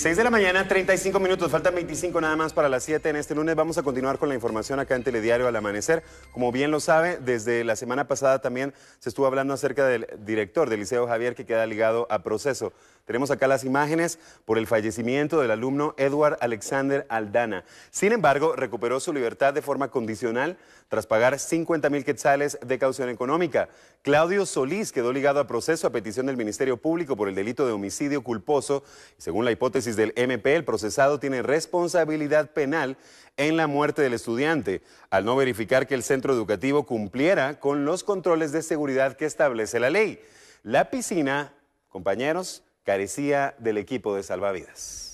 6 de la mañana, 35 minutos, faltan 25 nada más para las 7 en este lunes. Vamos a continuar con la información acá en Telediario al amanecer. Como bien lo sabe, desde la semana pasada también se estuvo hablando acerca del director del Liceo Javier que queda ligado a proceso. Tenemos acá las imágenes por el fallecimiento del alumno Edward Alexander Aldana. Sin embargo, recuperó su libertad de forma condicional tras pagar 50 mil quetzales de caución económica. Claudio Solís quedó ligado a proceso a petición del Ministerio Público por el delito de homicidio culposo. Según la hipótesis del MP, el procesado tiene responsabilidad penal en la muerte del estudiante, al no verificar que el centro educativo cumpliera con los controles de seguridad que establece la ley. La piscina, compañeros, carecía del equipo de salvavidas.